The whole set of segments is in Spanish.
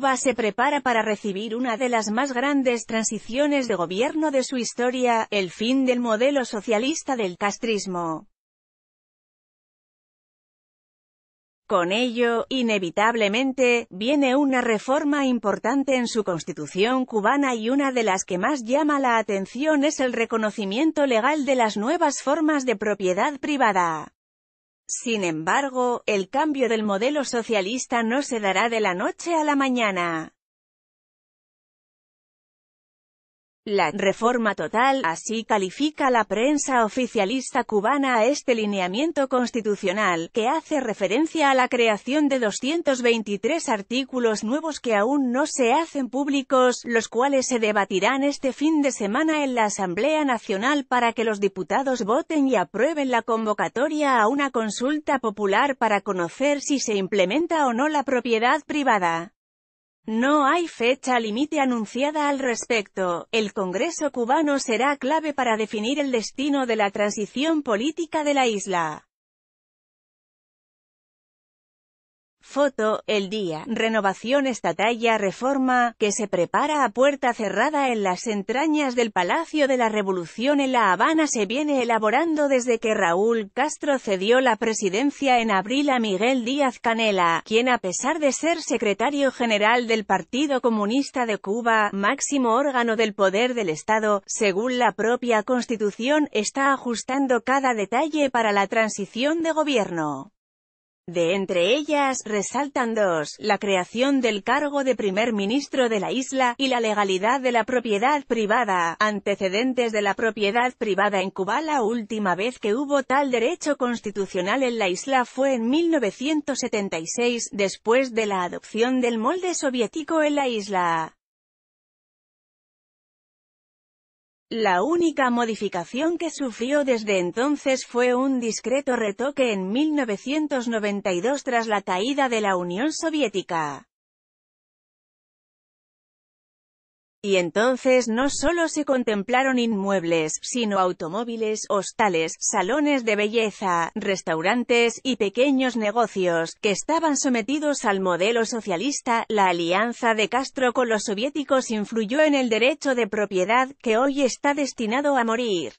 Cuba se prepara para recibir una de las más grandes transiciones de gobierno de su historia, el fin del modelo socialista del castrismo. Con ello, inevitablemente, viene una reforma importante en su constitución cubana y una de las que más llama la atención es el reconocimiento legal de las nuevas formas de propiedad privada. Sin embargo, el cambio del modelo socialista no se dará de la noche a la mañana. La reforma total, así califica la prensa oficialista cubana a este lineamiento constitucional, que hace referencia a la creación de 223 artículos nuevos que aún no se hacen públicos, los cuales se debatirán este fin de semana en la Asamblea Nacional para que los diputados voten y aprueben la convocatoria a una consulta popular para conocer si se implementa o no la propiedad privada. No hay fecha límite anunciada al respecto, el Congreso cubano será clave para definir el destino de la transición política de la isla. Foto, el día, renovación estatal y reforma, que se prepara a puerta cerrada en las entrañas del Palacio de la Revolución en La Habana se viene elaborando desde que Raúl Castro cedió la presidencia en abril a Miguel Díaz Canela, quien a pesar de ser secretario general del Partido Comunista de Cuba, máximo órgano del poder del Estado, según la propia Constitución, está ajustando cada detalle para la transición de gobierno. De entre ellas, resaltan dos, la creación del cargo de primer ministro de la isla, y la legalidad de la propiedad privada, antecedentes de la propiedad privada en Cuba. La última vez que hubo tal derecho constitucional en la isla fue en 1976, después de la adopción del molde soviético en la isla. La única modificación que sufrió desde entonces fue un discreto retoque en 1992 tras la caída de la Unión Soviética. Y entonces no solo se contemplaron inmuebles, sino automóviles, hostales, salones de belleza, restaurantes y pequeños negocios, que estaban sometidos al modelo socialista. La alianza de Castro con los soviéticos influyó en el derecho de propiedad, que hoy está destinado a morir.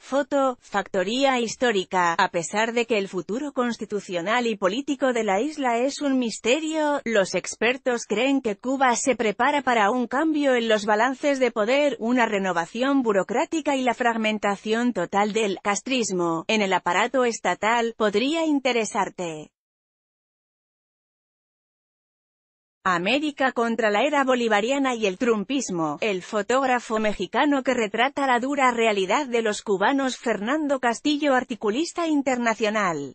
Foto, Factoría Histórica. A pesar de que el futuro constitucional y político de la isla es un misterio, los expertos creen que Cuba se prepara para un cambio en los balances de poder, una renovación burocrática y la fragmentación total del castrismo en el aparato estatal, podría interesarte. América contra la era bolivariana y el trumpismo, el fotógrafo mexicano que retrata la dura realidad de los cubanos Fernando Castillo articulista internacional.